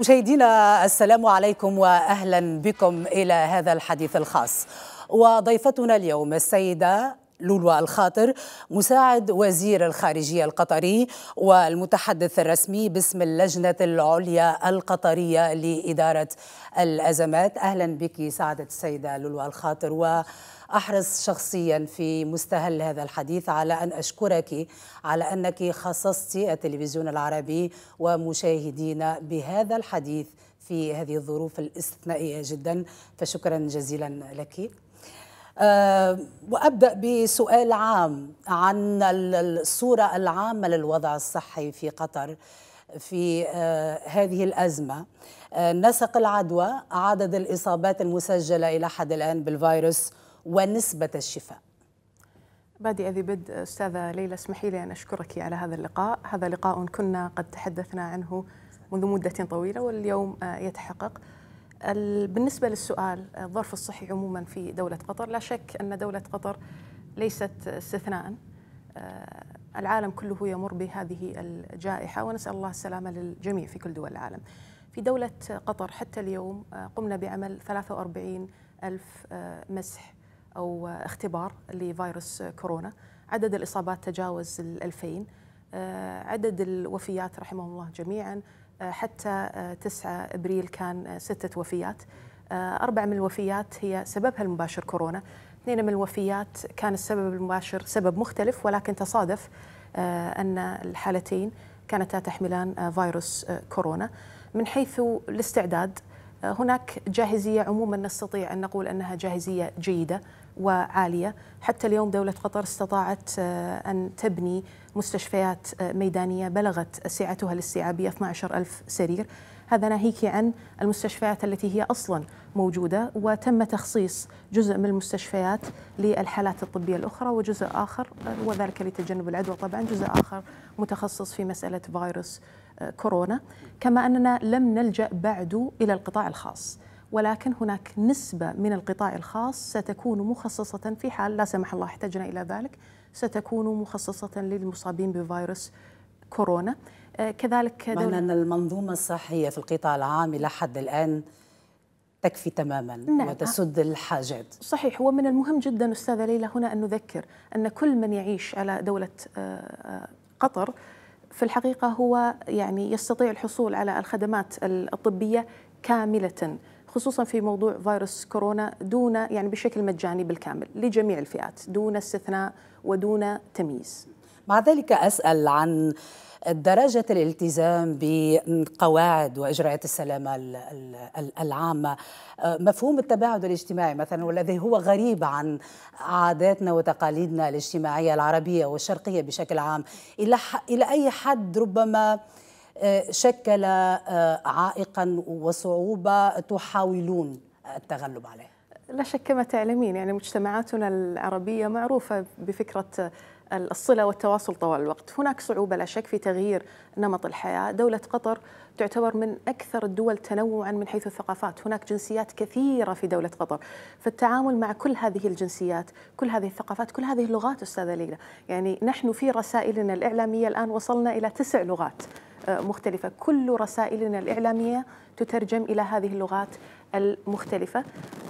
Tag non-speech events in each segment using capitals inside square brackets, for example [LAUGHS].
مشاهدينا السلام عليكم واهلا بكم الى هذا الحديث الخاص وضيفتنا اليوم السيده لولو الخاطر مساعد وزير الخارجية القطري والمتحدث الرسمي باسم اللجنة العليا القطرية لإدارة الأزمات أهلا بك سعادة السيدة لولو الخاطر و احرص شخصيا في مستهل هذا الحديث على ان اشكرك على انك خصصت التلفزيون العربي ومشاهدينا بهذا الحديث في هذه الظروف الاستثنائيه جدا فشكرا جزيلا لك. آه، وابدا بسؤال عام عن الصوره العامه للوضع الصحي في قطر في آه، هذه الازمه آه، نسق العدوى عدد الاصابات المسجله الى حد الان بالفيروس ونسبه الشفاء بادي أذي بد أستاذة ليلى اسمحي لي أن أشكرك على هذا اللقاء هذا لقاء كنا قد تحدثنا عنه منذ مدة طويلة واليوم يتحقق بالنسبة للسؤال الظرف آه، الصحي عموما في دولة قطر لا شك أن دولة قطر ليست استثناء آه، العالم كله يمر بهذه الجائحة ونسأل الله السلامة للجميع في كل دول العالم في دولة قطر حتى اليوم آه، قمنا بعمل 43 ألف مسح أو اختبار لفيروس كورونا عدد الإصابات تجاوز الألفين عدد الوفيات رحمهم الله جميعا آه، حتى 9 آه، ابريل كان آه، سته وفيات اربع من الوفيات هي سببها المباشر كورونا اثنين من الوفيات كان السبب المباشر سبب مختلف ولكن تصادف ان الحالتين كانتا تحملان فيروس كورونا من حيث الاستعداد هناك جاهزيه عموما نستطيع ان نقول انها جاهزيه جيده وعالية حتى اليوم دولة قطر استطاعت آه، أن تبني مستشفيات آه، ميدانية بلغت سعتها الاستيعابية 12 ألف سرير هذا ناهيك عن المستشفيات التي هي أصلا موجودة وتم تخصيص جزء من المستشفيات للحالات الطبية الأخرى وجزء آخر آه، وذلك لتجنب العدوى طبعا جزء آخر متخصص في مسألة فيروس كورونا كما أننا لم نلجأ بعد إلى القطاع الخاص ولكن هناك نسبة من القطاع الخاص ستكون مخصصة في حال لا سمح الله احتجنا إلى ذلك ستكون مخصصة للمصابين بفيروس كورونا آه، كذلك معنى أن المنظومة الصحية في القطاع العام إلى حد الآن تكفي تماما نعم. وتسد الحاجات صحيح ومن المهم جدا أستاذة ليلى هنا أن نذكر أن كل من يعيش على دولة آه، آه، قطر في الحقيقة هو يعني يستطيع الحصول على الخدمات الطبية كاملة خصوصا في موضوع فيروس كورونا دون يعني بشكل مجاني بالكامل لجميع الفئات دون استثناء ودون تمييز مع ذلك أسأل عن درجة الالتزام بقواعد وإجراءات السلامة العامة آه، مفهوم التباعد الاجتماعي مثلا والذي هو غريب عن عاداتنا وتقاليدنا الاجتماعية العربية والشرقية بشكل عام إلى, إلى أي حد ربما شكل آه، عائقا وصعوبة تحاولون التغلب عليه لا شك كما تعلمين يعني مجتمعاتنا العربية معروفة بفكرة آه، الصلة والتواصل طوال الوقت هناك صعوبة لا شك في تغيير نمط الحياة دولة قطر تعتبر من أكثر الدول تنوعا من حيث الثقافات هناك جنسيات كثيرة في دولة قطر فالتعامل مع كل هذه الجنسيات كل هذه الثقافات كل هذه اللغات أستاذة ليلى يعني نحن في رسائلنا الإعلامية الآن وصلنا إلى تسع لغات آه، مختلفة كل رسائلنا الإعلامية تترجم إلى هذه اللغات المختلفة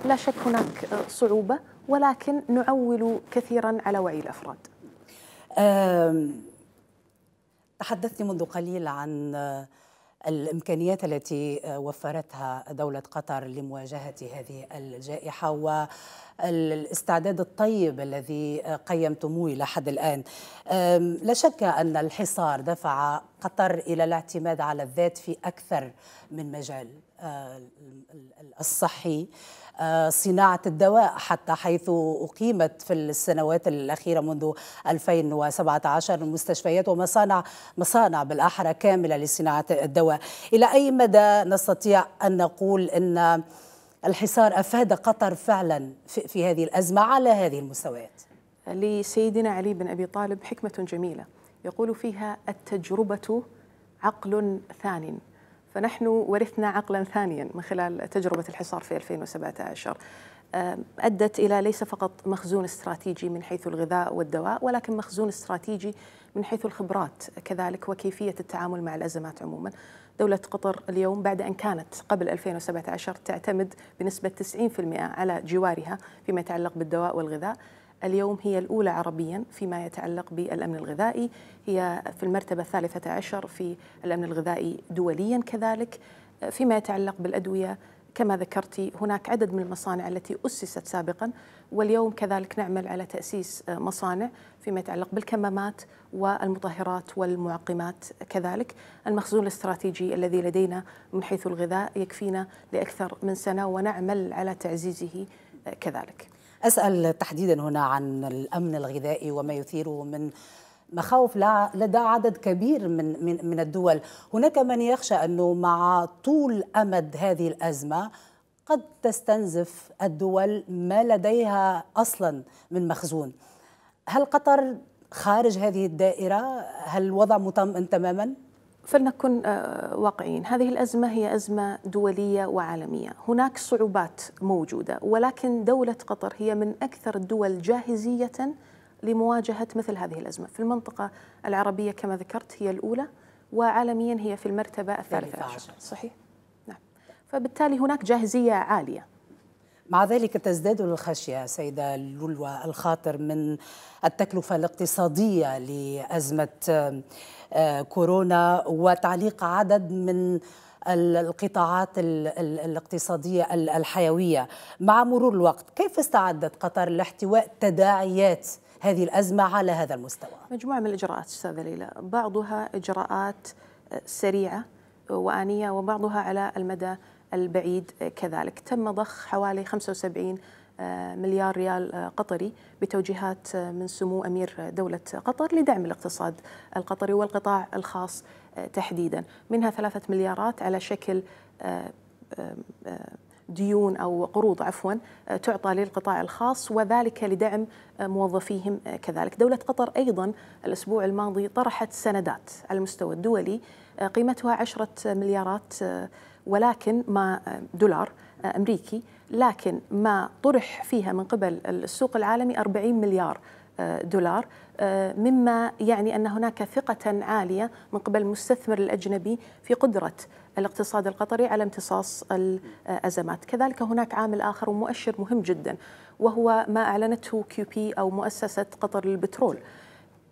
لا شك هناك آه، صعوبة ولكن نعول كثيرا على وعي الأفراد تحدثت منذ قليل عن آه، الامكانيات التي آه، وفرتها دوله قطر لمواجهه هذه الجائحه والاستعداد الطيب الذي قيمتموه الى حد الان لا شك ان الحصار دفع قطر الى الاعتماد على الذات في اكثر من مجال آه، الصحي آه، صناعة الدواء حتى حيث أقيمت في السنوات الأخيرة منذ 2017 مستشفيات ومصانع مصانع بالأحرى كاملة لصناعة الدواء إلى أي مدى نستطيع أن نقول أن الحصار أفاد قطر فعلا في هذه الأزمة على هذه المستويات لسيدنا علي بن أبي طالب حكمة جميلة يقول فيها التجربة عقل ثان فنحن ورثنا عقلا ثانيا من خلال تجربة الحصار في 2017 آه، أدت إلى ليس فقط مخزون استراتيجي من حيث الغذاء والدواء ولكن مخزون استراتيجي من حيث الخبرات كذلك وكيفية التعامل مع الأزمات عموما دولة قطر اليوم بعد أن كانت قبل 2017 تعتمد بنسبة 90% على جوارها فيما يتعلق بالدواء والغذاء اليوم هي الأولى عربيا فيما يتعلق بالأمن الغذائي هي في المرتبة الثالثة عشر في الأمن الغذائي دوليا كذلك فيما يتعلق بالأدوية كما ذكرتي هناك عدد من المصانع التي أسست سابقا واليوم كذلك نعمل على تأسيس مصانع فيما يتعلق بالكمامات والمطهرات والمعقمات كذلك المخزون الاستراتيجي الذي لدينا من حيث الغذاء يكفينا لأكثر من سنة ونعمل على تعزيزه كذلك أسأل تحديدا هنا عن الأمن الغذائي وما يثيره من مخاوف لدى عدد كبير من, من, من الدول هناك من يخشى أنه مع طول أمد هذه الأزمة قد تستنزف الدول ما لديها أصلا من مخزون هل قطر خارج هذه الدائرة؟ هل الوضع مطمئن تماما؟ فلنكن آه، واقعيين هذه الأزمة هي أزمة دولية وعالمية هناك صعوبات موجودة ولكن دولة قطر هي من أكثر الدول جاهزية لمواجهة مثل هذه الأزمة في المنطقة العربية كما ذكرت هي الأولى وعالميا هي في المرتبة الثالثة يعني عشر صحيح نعم فبالتالي هناك جاهزية عالية مع ذلك تزداد الخشية سيدة لولوة الخاطر من التكلفة الاقتصادية لأزمة آه، كورونا وتعليق عدد من القطاعات الاقتصادية الحيوية مع مرور الوقت كيف استعدت قطر لاحتواء تداعيات هذه الأزمة على هذا المستوى؟ مجموعة من الإجراءات أستاذة ليلى بعضها إجراءات سريعة وآنية وبعضها على المدى البعيد كذلك تم ضخ حوالي 75 مليار ريال قطري بتوجيهات من سمو امير دوله قطر لدعم الاقتصاد القطري والقطاع الخاص تحديدا، منها ثلاثه مليارات على شكل آه، آه، ديون او قروض عفوا تعطى للقطاع الخاص وذلك لدعم موظفيهم كذلك. دوله قطر ايضا الاسبوع الماضي طرحت سندات على المستوى الدولي آه، قيمتها 10 مليارات ولكن ما دولار امريكي لكن ما طرح فيها من قبل السوق العالمي 40 مليار آه، دولار آه، مما يعني ان هناك ثقه عاليه من قبل المستثمر الاجنبي في قدره الاقتصاد القطري على امتصاص الازمات، كذلك هناك عامل اخر ومؤشر مهم جدا وهو ما اعلنته كيو بي او مؤسسه قطر للبترول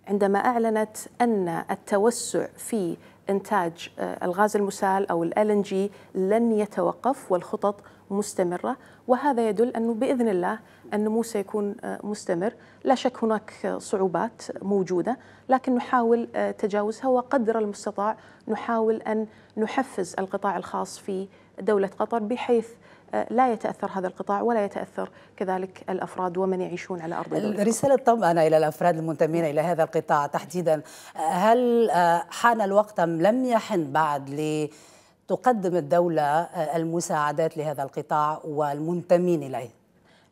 عندما اعلنت ان التوسع في إنتاج آه، الغاز المسال أو ال جي لن يتوقف والخطط مستمرة وهذا يدل أنه بإذن الله النمو سيكون آه، مستمر لا شك هناك صعوبات موجودة لكن نحاول آه، تجاوزها وقدر المستطاع نحاول أن نحفز القطاع الخاص في دولة قطر بحيث آه، لا يتاثر هذا القطاع ولا يتاثر كذلك الافراد ومن يعيشون على ارض الدوله. رساله طمانه الى الافراد المنتمين الى هذا القطاع تحديدا، هل حان الوقت ام لم يحن بعد لتقدم الدوله المساعدات لهذا القطاع والمنتمين اليه؟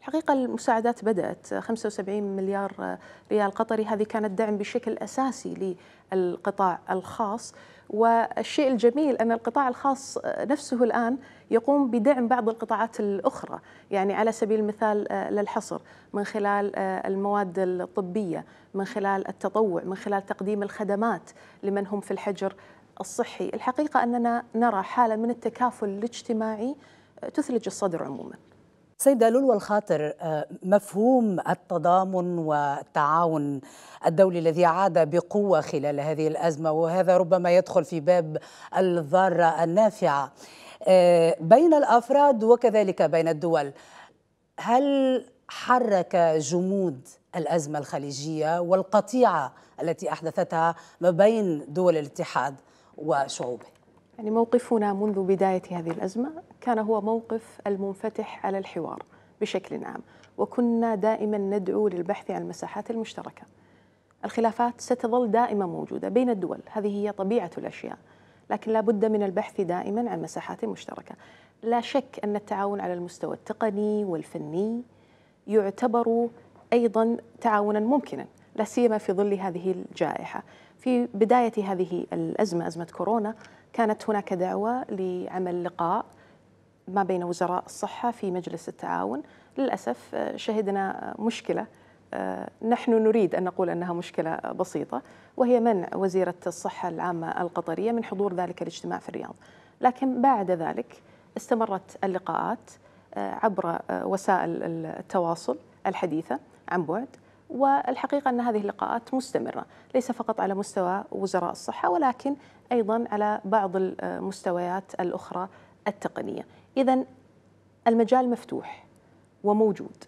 حقيقة المساعدات بدأت 75 مليار ريال قطري هذه كانت دعم بشكل أساسي للقطاع الخاص والشيء الجميل أن القطاع الخاص نفسه الآن يقوم بدعم بعض القطاعات الأخرى يعني على سبيل المثال آه، للحصر من خلال آه، المواد الطبية من خلال التطوع من خلال تقديم الخدمات لمن هم في الحجر الصحي الحقيقة أننا نرى حالة من التكافل الاجتماعي آه، تثلج الصدر عموماً سيدة لولو الخاطر آه، مفهوم التضامن والتعاون الدولي الذي عاد بقوة خلال هذه الأزمة وهذا ربما يدخل في باب الضارة النافعة آه، بين الأفراد وكذلك بين الدول هل حرك جمود الأزمة الخليجية والقطيعة التي أحدثتها ما بين دول الاتحاد وشعوبه يعني موقفنا منذ بداية هذه الأزمة كان هو موقف المنفتح على الحوار بشكل عام وكنا دائما ندعو للبحث عن المساحات المشتركة الخلافات ستظل دائما موجودة بين الدول هذه هي طبيعة الأشياء لكن لا بد من البحث دائما عن مساحات مشتركة لا شك أن التعاون على المستوى التقني والفني يعتبر أيضا تعاونا ممكنا لا سيما في ظل هذه الجائحة في بداية هذه الأزمة أزمة كورونا كانت هناك دعوة لعمل لقاء ما بين وزراء الصحة في مجلس التعاون للأسف آه، شهدنا مشكلة آه، نحن نريد أن نقول أنها مشكلة بسيطة وهي منع وزيرة الصحة العامة القطرية من حضور ذلك الاجتماع في الرياض لكن بعد ذلك استمرت اللقاءات آه، عبر وسائل التواصل الحديثة عن بعد والحقيقة أن هذه اللقاءات مستمرة ليس فقط على مستوى وزراء الصحة ولكن أيضا على بعض المستويات الأخرى التقنية إذا المجال مفتوح وموجود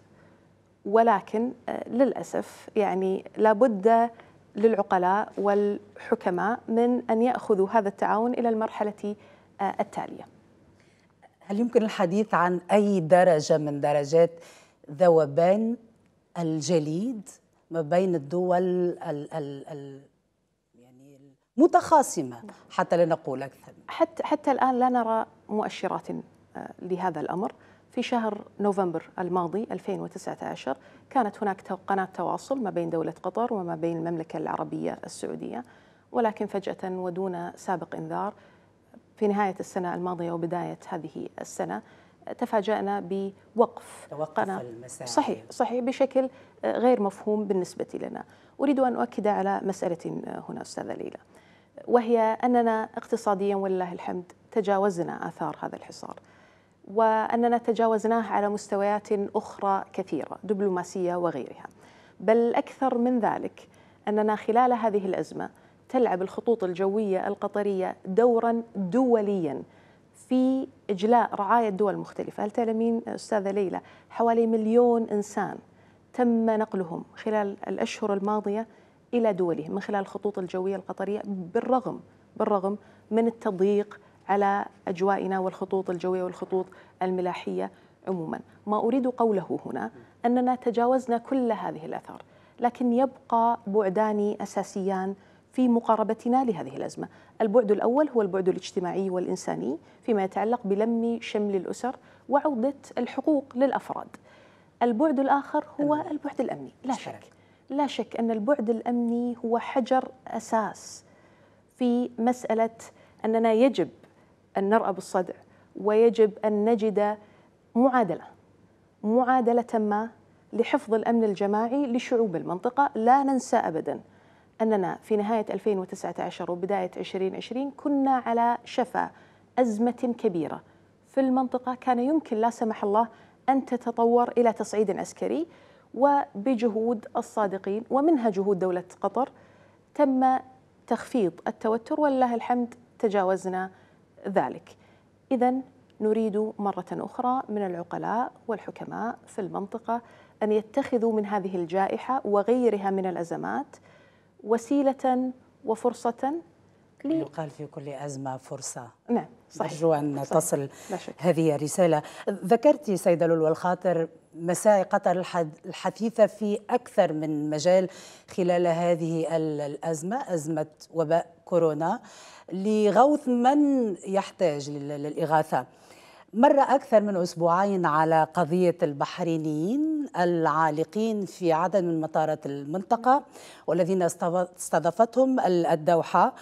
ولكن آه، للأسف يعني لابد للعقلاء والحكماء من أن يأخذوا هذا التعاون إلى المرحلة آه، التالية هل يمكن الحديث عن أي درجة من درجات ذوبان الجليد ما بين الدول ال ال ال يعني المتخاصمه حتى لا نقول أكثر حتى, حتى الآن لا نرى مؤشرات آه، لهذا الأمر في شهر نوفمبر الماضي 2019 كانت هناك قناة تواصل ما بين دولة قطر وما بين المملكة العربية السعودية ولكن فجأة ودون سابق إنذار في نهاية السنة الماضية وبداية هذه السنة تفاجأنا بوقف قناة صحيح صحيح بشكل غير مفهوم بالنسبة لنا أريد أن أؤكد على مسألة هنا أستاذة ليلى وهي أننا اقتصاديا ولله الحمد تجاوزنا آثار هذا الحصار وأننا تجاوزناه على مستويات أخرى كثيرة دبلوماسية وغيرها بل أكثر من ذلك أننا خلال هذه الأزمة تلعب الخطوط الجوية القطرية دورا دوليا في إجلاء رعاية دول مختلفة هل تعلمين أستاذة ليلى حوالي مليون إنسان تم نقلهم خلال الأشهر الماضية إلى دولهم من خلال الخطوط الجوية القطرية بالرغم بالرغم من التضييق على أجوائنا والخطوط الجوية والخطوط الملاحية عموما ما أريد قوله هنا أننا تجاوزنا كل هذه الأثار لكن يبقى بعدان أساسيان في مقاربتنا لهذه الأزمة البعد الأول هو البعد الاجتماعي والإنساني فيما يتعلق بلم شمل الأسر وعودة الحقوق للأفراد البعد الآخر هو البعد الأمني لا شك لا شك أن البعد الأمني هو حجر أساس في مسألة أننا يجب أن نرأى بالصدع ويجب أن نجد معادلة معادلة ما لحفظ الأمن الجماعي لشعوب المنطقة لا ننسى أبدا أننا في نهاية 2019 وبداية 2020 كنا على شفا أزمة كبيرة في المنطقة كان يمكن لا سمح الله أن تتطور إلى تصعيد عسكري وبجهود الصادقين ومنها جهود دولة قطر تم تخفيض التوتر ولله الحمد تجاوزنا ذلك إذا نريد مرة أخرى من العقلاء والحكماء في المنطقة أن يتخذوا من هذه الجائحة وغيرها من الأزمات وسيلة وفرصة لي يقال في كل أزمة فرصة نعم صحيح أرجو أن صحيح. تصل هذه الرسالة ذكرت سيدة لولو الخاطر مساعي قطر الحثيثة في أكثر من مجال خلال هذه الأزمة أزمة وباء كورونا لغوث من يحتاج للإغاثة مر أكثر من أسبوعين على قضية البحرينيين العالقين في عدد من مطارات المنطقة والذين استضافتهم الدوحة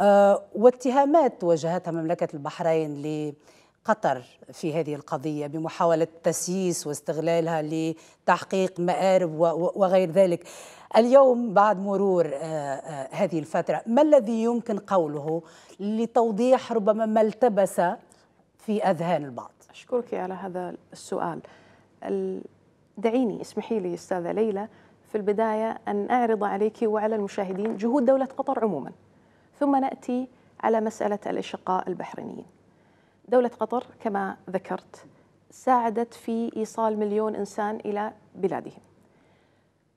آه، واتهامات وجهتها مملكة البحرين قطر في هذه القضية بمحاولة تسييس واستغلالها لتحقيق مآرب وغير ذلك اليوم بعد مرور آه، آه، هذه الفترة ما الذي يمكن قوله لتوضيح ربما ما التبس في أذهان البعض أشكرك على هذا السؤال دعيني اسمحي لي أستاذة ليلى في البداية أن أعرض عليك وعلى المشاهدين جهود دولة قطر عموما ثم نأتي على مسألة الأشقاء البحرينيين دولة قطر كما ذكرت ساعدت في إيصال مليون إنسان إلى بلادهم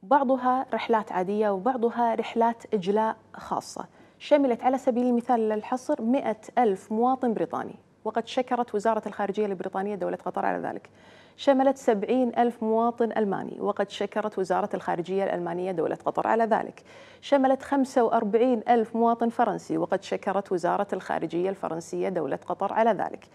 بعضها رحلات عادية وبعضها رحلات إجلاء خاصة شملت على سبيل المثال للحصر مئة ألف مواطن بريطاني وقد شكرت وزارة الخارجية البريطانية دولة قطر على ذلك شملت 70 ألف مواطن ألماني وقد شكرت وزارة الخارجية الألمانية دولة قطر على ذلك شملت 45 ألف مواطن فرنسي وقد شكرت وزارة الخارجية الفرنسية دولة قطر على ذلك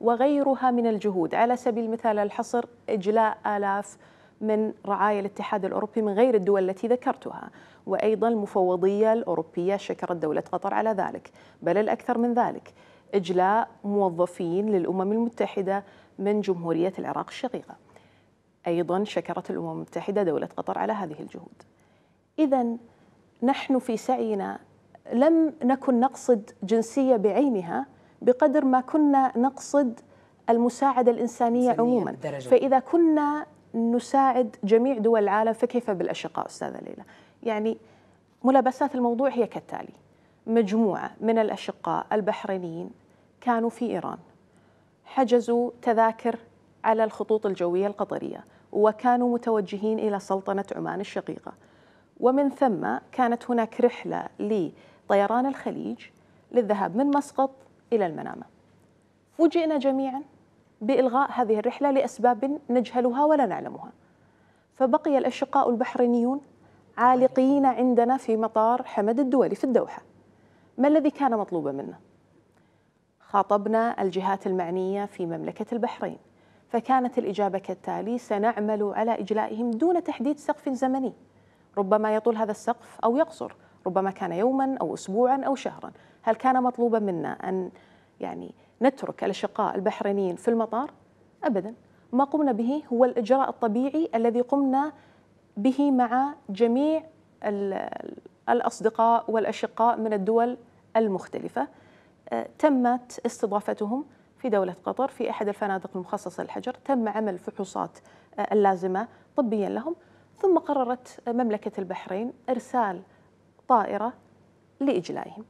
وغيرها من الجهود على سبيل المثال الحصر إجلاء آلاف من رعايا الاتحاد الأوروبي من غير الدول التي ذكرتها وأيضا المفوضية الأوروبية شكرت دولة قطر على ذلك بل الأكثر من ذلك إجلاء موظفين للأمم المتحدة من جمهورية العراق الشقيقة أيضا شكرت الأمم المتحدة دولة قطر على هذه الجهود إذا نحن في سعينا لم نكن نقصد جنسية بعينها بقدر ما كنا نقصد المساعدة الإنسانية عموما بدرجة. فإذا كنا نساعد جميع دول العالم فكيف بالأشقاء أستاذة ليلى يعني ملابسات الموضوع هي كالتالي مجموعة من الأشقاء البحرينيين كانوا في إيران حجزوا تذاكر على الخطوط الجوية القطرية وكانوا متوجهين إلى سلطنة عمان الشقيقة ومن ثم كانت هناك رحلة لطيران الخليج للذهاب من مسقط إلى المنامة فوجئنا جميعا بإلغاء هذه الرحلة لأسباب نجهلها ولا نعلمها فبقي الأشقاء البحرينيون عالقين عندنا في مطار حمد الدولي في الدوحة ما الذي كان مطلوبا منا؟ خاطبنا الجهات المعنية في مملكة البحرين فكانت الإجابة كالتالي سنعمل على إجلائهم دون تحديد سقف زمني ربما يطول هذا السقف أو يقصر ربما كان يوما أو أسبوعا أو شهرا هل كان مطلوبا منا أن يعني نترك الأشقاء البحرينيين في المطار؟ أبدا ما قمنا به هو الإجراء الطبيعي الذي قمنا به مع جميع الأصدقاء والأشقاء من الدول المختلفة تمت استضافتهم في دولة قطر في أحد الفنادق المخصصة للحجر تم عمل فحوصات آه، اللازمة طبيا لهم ثم قررت مملكة البحرين إرسال طائرة لإجلائهم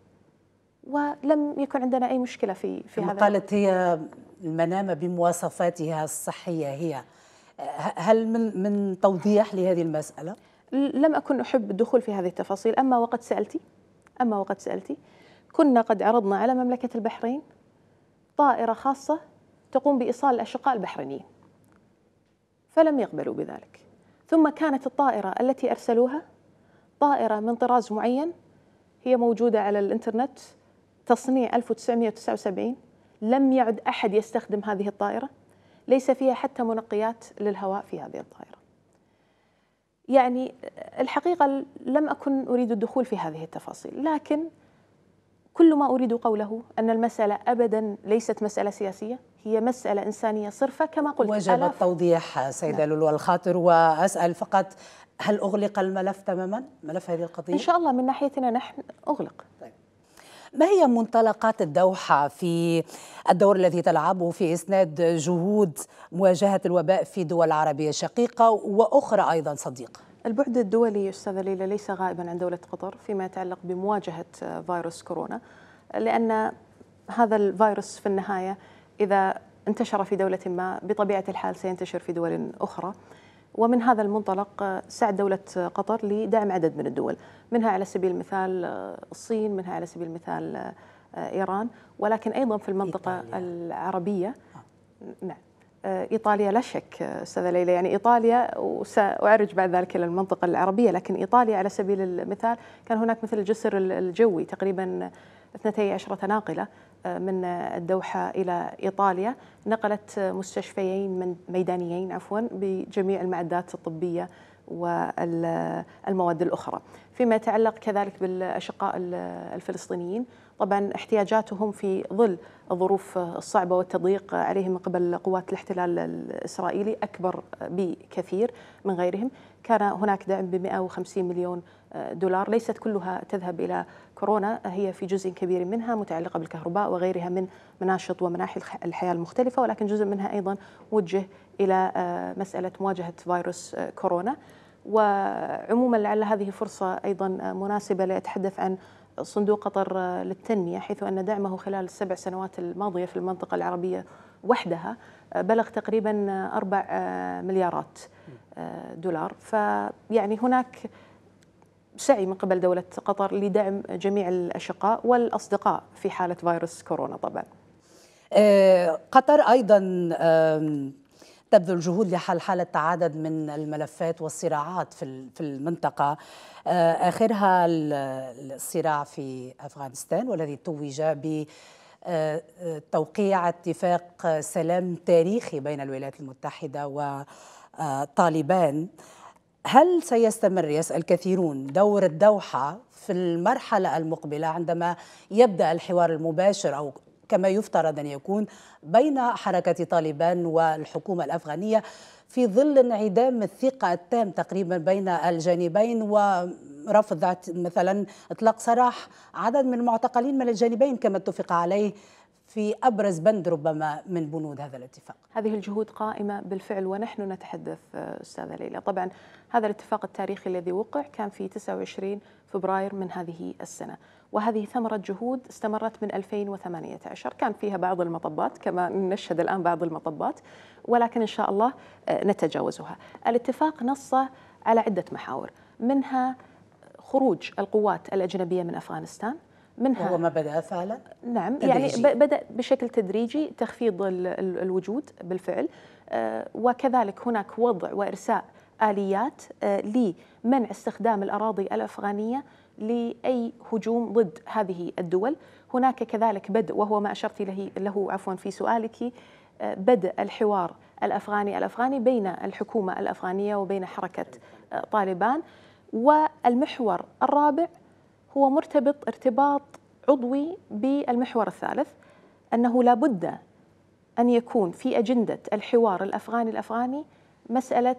ولم يكن عندنا أي مشكلة في في هذا قالت هي المنامة بمواصفاتها الصحية هي هل من من توضيح لهذه المسألة؟ لم أكن أحب الدخول في هذه التفاصيل أما وقد سألتي أما وقد سألتي كنا قد عرضنا على مملكة البحرين طائرة خاصة تقوم بإيصال الأشقاء البحرينيين فلم يقبلوا بذلك ثم كانت الطائرة التي أرسلوها طائرة من طراز معين هي موجودة على الإنترنت تصنيع 1979 لم يعد أحد يستخدم هذه الطائرة ليس فيها حتى منقيات للهواء في هذه الطائرة يعني الحقيقة لم أكن أريد الدخول في هذه التفاصيل لكن كل ما أريد قوله أن المسألة أبدا ليست مسألة سياسية هي مسألة إنسانية صرفة كما قلت وجب ألاف. التوضيح سيدة نعم. لولو الخاطر وأسأل فقط هل أغلق الملف تماما ملف هذه القضية؟ إن شاء الله من ناحيتنا نحن أغلق طيب. ما هي منطلقات الدوحة في الدور الذي تلعبه في إسناد جهود مواجهة الوباء في دول عربية شقيقة وأخرى أيضا صديقة؟ البعد الدولي أستاذة ليلى ليس غائبا عن دولة قطر فيما يتعلق بمواجهة فيروس كورونا لأن هذا الفيروس في النهاية إذا انتشر في دولة ما بطبيعة الحال سينتشر في دول أخرى ومن هذا المنطلق سعت دولة قطر لدعم عدد من الدول منها على سبيل المثال الصين منها على سبيل المثال إيران ولكن أيضا في المنطقة إيطاليا. العربية آه. نعم آه، ايطاليا لا شك آه، استاذه ليلى يعني ايطاليا وساعرج بعد ذلك الى المنطقه العربيه لكن ايطاليا على سبيل المثال كان هناك مثل الجسر الجوي تقريبا 12 ناقله آه، من الدوحه الى ايطاليا نقلت مستشفيين من ميدانيين عفوا بجميع المعدات الطبيه والمواد الاخرى فيما يتعلق كذلك بالاشقاء الفلسطينيين طبعا احتياجاتهم في ظل الظروف الصعبه والتضييق عليهم من قبل قوات الاحتلال الاسرائيلي اكبر بكثير من غيرهم، كان هناك دعم ب 150 مليون دولار، ليست كلها تذهب الى كورونا، هي في جزء كبير منها متعلقه بالكهرباء وغيرها من مناشط ومناحي الحياه المختلفه، ولكن جزء منها ايضا وجه الى آه، مساله مواجهه فيروس آه، كورونا. وعموما لعل هذه فرصه ايضا آه، مناسبه لاتحدث عن صندوق قطر للتنمية حيث أن دعمه خلال السبع سنوات الماضية في المنطقة العربية وحدها آه، بلغ تقريبا أربع آه، مليارات آه، دولار فيعني هناك سعي من قبل دولة قطر لدعم جميع الأشقاء والأصدقاء في حالة فيروس كورونا طبعا قطر أيضا تبذل جهود لحل حالة تعدد من الملفات والصراعات في المنطقة آه، آخرها الصراع في أفغانستان والذي توج ب آه، توقيع اتفاق سلام تاريخي بين الولايات المتحدة وطالبان آه، هل سيستمر يسأل كثيرون دور الدوحة في المرحلة المقبلة عندما يبدأ الحوار المباشر أو كما يفترض أن يكون بين حركة طالبان والحكومة الأفغانية في ظل انعدام الثقة التام تقريبا بين الجانبين ورفض مثلا إطلاق سراح عدد من المعتقلين من الجانبين كما اتفق عليه في أبرز بند ربما من بنود هذا الاتفاق هذه الجهود قائمة بالفعل ونحن نتحدث آه، أستاذة ليلى طبعا هذا الاتفاق التاريخي الذي وقع كان في 29 فبراير من هذه السنة وهذه ثمرة جهود استمرت من 2018 كان فيها بعض المطبات كما نشهد الآن بعض المطبات ولكن إن شاء الله آه، نتجاوزها الاتفاق نص على عدة محاور منها خروج القوات الأجنبية من أفغانستان منها وهو ما بدأ فعلا؟ نعم يعني تدريجي. يعني بدأ بشكل تدريجي تخفيض الوجود بالفعل آه، وكذلك هناك وضع وإرساء آليات آه، لمنع استخدام الأراضي الأفغانية لأي هجوم ضد هذه الدول هناك كذلك بدء وهو ما أشرت له, له عفوا في سؤالك آه، بدء الحوار الأفغاني الأفغاني بين الحكومة الأفغانية وبين حركة طالبان والمحور الرابع هو مرتبط ارتباط عضوي بالمحور الثالث أنه لابد أن يكون في أجندة الحوار الأفغاني الأفغاني مسألة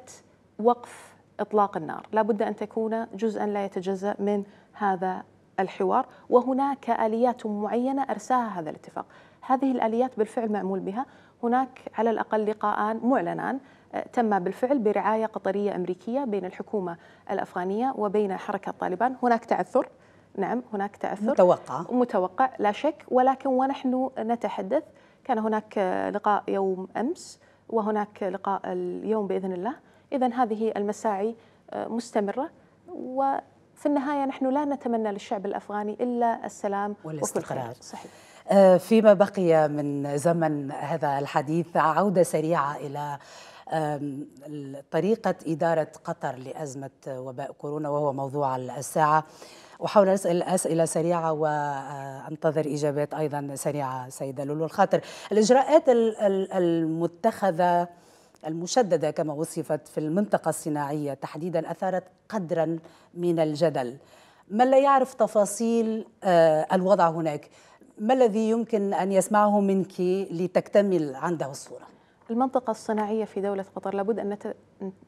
وقف إطلاق النار لابد أن تكون جزءا لا يتجزأ من هذا الحوار وهناك آليات معينة أرساها هذا الاتفاق هذه الآليات بالفعل معمول بها هناك على الأقل لقاءان معلنان أه، تم بالفعل برعاية قطرية أمريكية بين الحكومة الأفغانية وبين حركة طالبان هناك تعثر نعم هناك تأثر متوقع متوقع لا شك ولكن ونحن نتحدث كان هناك لقاء يوم أمس وهناك لقاء اليوم بإذن الله إذا هذه المساعي مستمرة وفي النهاية نحن لا نتمنى للشعب الأفغاني إلا السلام والاستقرار صحيح آه، فيما بقي من زمن هذا الحديث عودة سريعة إلى طريقة إدارة قطر لأزمة وباء كورونا وهو موضوع الساعة احاول اسال اسئله سريعه وانتظر اجابات ايضا سريعه سيده لولو الخاطر الاجراءات المتخذه المشدده كما وصفت في المنطقه الصناعيه تحديدا اثارت قدرا من الجدل من لا يعرف تفاصيل آه، الوضع هناك ما الذي يمكن ان يسمعه منك لتكتمل عنده الصوره المنطقة الصناعية في دولة قطر لابد أن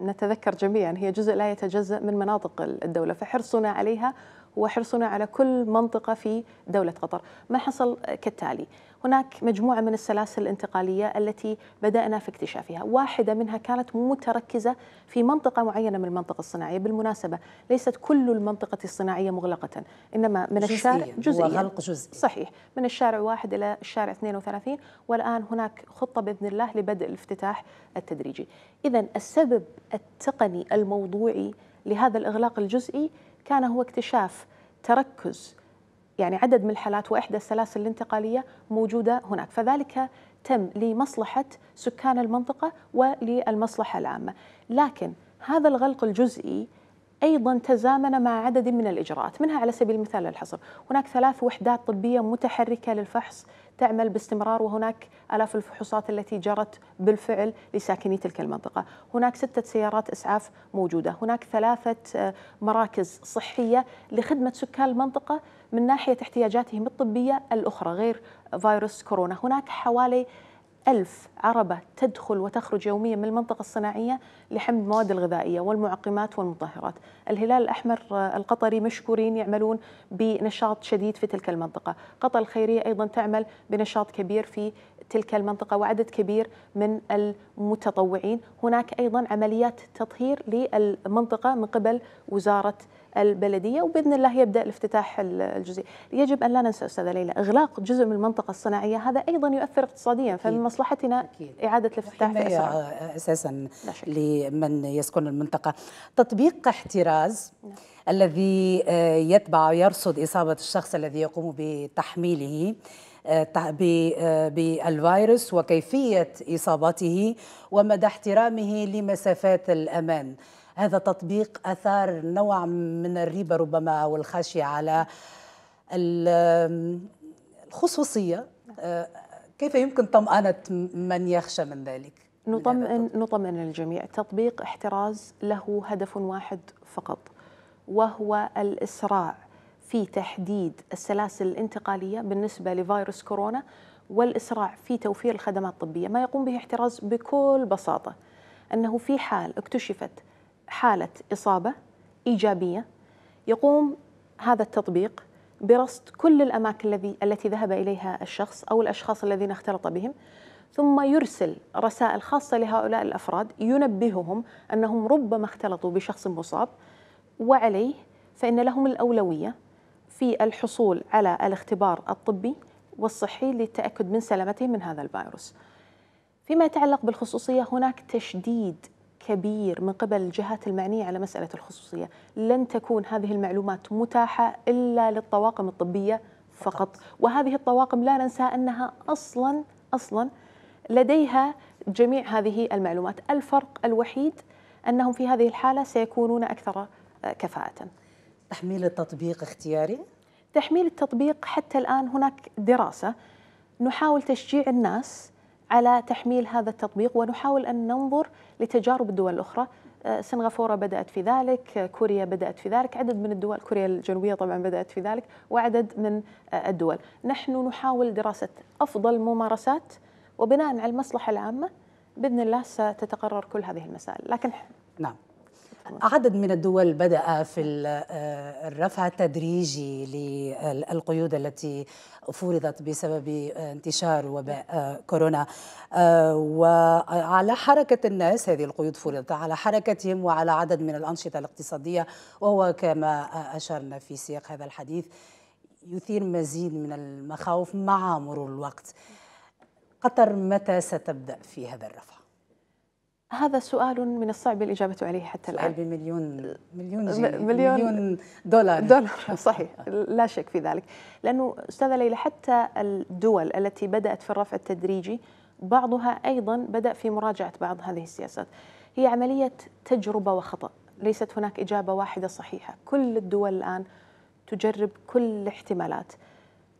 نتذكر جميعا هي جزء لا يتجزأ من مناطق الدولة فحرصنا عليها وحرصنا على كل منطقة في دولة قطر ما حصل كالتالي هناك مجموعة من السلاسل الانتقالية التي بدأنا في اكتشافها واحدة منها كانت متركزة في منطقة معينة من المنطقة الصناعية بالمناسبة ليست كل المنطقة الصناعية مغلقة إنما من جزئيا الشارع جزئيا وغلق جزئي صحيح من الشارع واحد إلى الشارع 32 والآن هناك خطة بإذن الله لبدء الافتتاح التدريجي إذا السبب التقني الموضوعي لهذا الإغلاق الجزئي كان هو اكتشاف تركز يعني عدد من الحالات وإحدى السلاسل الانتقالية موجودة هناك فذلك تم لمصلحة سكان المنطقة وللمصلحة العامة لكن هذا الغلق الجزئي أيضا تزامن مع عدد من الإجراءات منها على سبيل المثال الحصر هناك ثلاث وحدات طبية متحركة للفحص تعمل باستمرار وهناك آلاف الفحوصات التي جرت بالفعل لساكني تلك المنطقة هناك ستة سيارات إسعاف موجودة هناك ثلاثة آه، مراكز صحية لخدمة سكان المنطقة من ناحية احتياجاتهم الطبية الأخرى غير فيروس كورونا هناك حوالي ألف عربة تدخل وتخرج يوميا من المنطقة الصناعية لحمل المواد الغذائية والمعقمات والمطهرات الهلال الأحمر آه، القطري مشكورين يعملون بنشاط شديد في تلك المنطقة قطر الخيرية أيضا تعمل بنشاط كبير في تلك المنطقة وعدد كبير من المتطوعين هناك أيضا عمليات تطهير للمنطقة من قبل وزارة البلديه وباذن الله يبدا الافتتاح الجزئي. يجب ان لا ننسى استاذه ليلى اغلاق جزء من المنطقه الصناعيه هذا ايضا يؤثر اقتصاديا فمن مصلحتنا أكيد. اعاده الافتتاح في اساسا لمن يسكن المنطقه. تطبيق احتراز نعم. الذي آه، يتبع يرصد اصابه الشخص الذي يقوم بتحميله بالفيروس وكيفية إصابته ومدى احترامه لمسافات الأمان هذا تطبيق أثار نوع من الريبة ربما أو الخشية على الخصوصية كيف يمكن طمأنة من يخشى من ذلك؟ نطمئن, نطمئن الجميع تطبيق احتراز له هدف واحد فقط وهو الإسراع في تحديد السلاسل الانتقاليه بالنسبه لفيروس كورونا والاسراع في توفير الخدمات الطبيه، ما يقوم به احتراز بكل بساطه انه في حال اكتشفت حاله اصابه ايجابيه يقوم هذا التطبيق برصد كل الاماكن الذي التي ذهب اليها الشخص او الاشخاص الذين اختلط بهم ثم يرسل رسائل خاصه لهؤلاء الافراد ينبههم انهم ربما اختلطوا بشخص مصاب وعليه فان لهم الاولويه في الحصول على الاختبار الطبي والصحي للتأكد من سلامتهم من هذا الفيروس فيما يتعلق بالخصوصية هناك تشديد كبير من قبل الجهات المعنية على مسألة الخصوصية لن تكون هذه المعلومات متاحة إلا للطواقم الطبية فقط وهذه الطواقم لا ننسى أنها أصلا أصلا لديها جميع هذه المعلومات الفرق الوحيد أنهم في هذه الحالة سيكونون أكثر كفاءة تحميل التطبيق اختياري تحميل التطبيق حتى الآن هناك دراسة نحاول تشجيع الناس على تحميل هذا التطبيق ونحاول أن ننظر لتجارب الدول الأخرى آه، سنغافورة بدأت في ذلك آه، كوريا بدأت في ذلك عدد من الدول كوريا الجنوبية طبعا بدأت في ذلك وعدد من آه، الدول نحن نحاول دراسة أفضل الممارسات وبناء على المصلحة العامة بإذن الله ستتقرر كل هذه المسائل لكن نعم عدد من الدول بدأ في آه، الرفع التدريجي للقيود التي فرضت بسبب انتشار وباء كورونا آه، وعلى حركة الناس هذه القيود فرضت على حركتهم وعلى عدد من الأنشطة الاقتصادية وهو كما أشرنا في سياق هذا الحديث يثير مزيد من المخاوف مع مرور الوقت قطر متى ستبدأ في هذا الرفع؟ هذا سؤال من الصعب الإجابة عليه حتى الآن سؤال بمليون مليون, مليون, مليون دولار دولار [LAUGHS] صحيح لا شك في ذلك لأنه أستاذة ليلى حتى الدول التي بدأت في الرفع التدريجي بعضها أيضا بدأ في مراجعة بعض هذه السياسات هي عملية تجربة وخطأ ليست هناك إجابة واحدة صحيحة كل الدول الآن تجرب كل الاحتمالات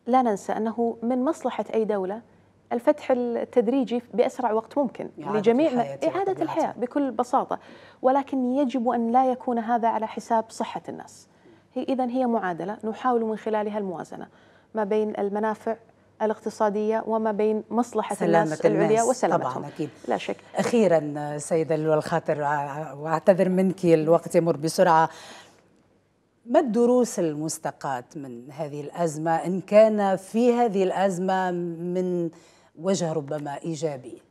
لا ننسى أنه من مصلحة أي دولة الفتح التدريجي باسرع وقت ممكن لجميع اعاده الحياه بكل بساطه ولكن يجب ان لا يكون هذا على حساب صحه الناس هي اذا هي معادله نحاول من خلالها الموازنه ما بين المنافع الاقتصادية وما بين مصلحة الناس العليا الناس وسلامتهم طبعا أكيد لا شك أخيرا سيدة الخاطر وأعتذر منك الوقت يمر بسرعة ما الدروس المستقاة من هذه الأزمة إن كان في هذه الأزمة من وجه ربما إيجابي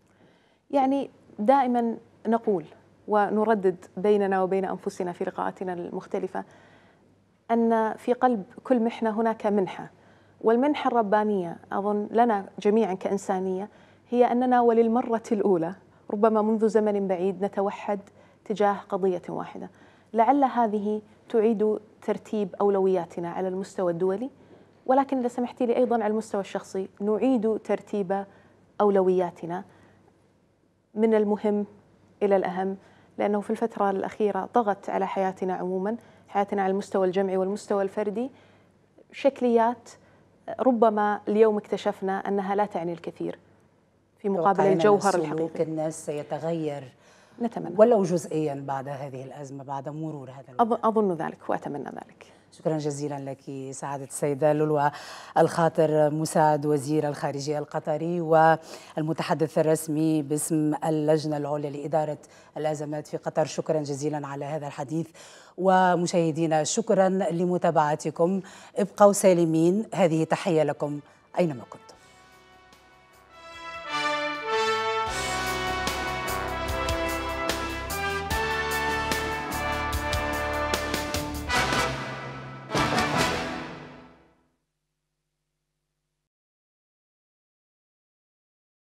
يعني دائما نقول ونردد بيننا وبين أنفسنا في لقاءاتنا المختلفة أن في قلب كل محنة هناك منحة والمنحة الربانية أظن لنا جميعا كإنسانية هي أننا وللمرة الأولى ربما منذ زمن بعيد نتوحد تجاه قضية واحدة لعل هذه تعيد ترتيب أولوياتنا على المستوى الدولي ولكن إذا سمحتي لي أيضا على المستوى الشخصي نعيد ترتيب أولوياتنا من المهم إلى الأهم لأنه في الفترة الأخيرة ضغط على حياتنا عموما حياتنا على المستوى الجمعي والمستوى الفردي شكليات ربما اليوم اكتشفنا أنها لا تعني الكثير في مقابل الجوهر الحقيقي الناس سيتغير نتمنى ولو جزئيا بعد هذه الأزمة بعد مرور هذا الوقت. أظن ذلك وأتمنى ذلك شكرا جزيلا لك سعادة السيدة لولو الخاطر مساعد وزير الخارجية القطري والمتحدث الرسمي باسم اللجنة العليا لإدارة الأزمات في قطر شكرا جزيلا على هذا الحديث ومشاهدينا شكرا لمتابعتكم ابقوا سالمين هذه تحية لكم أينما كنتم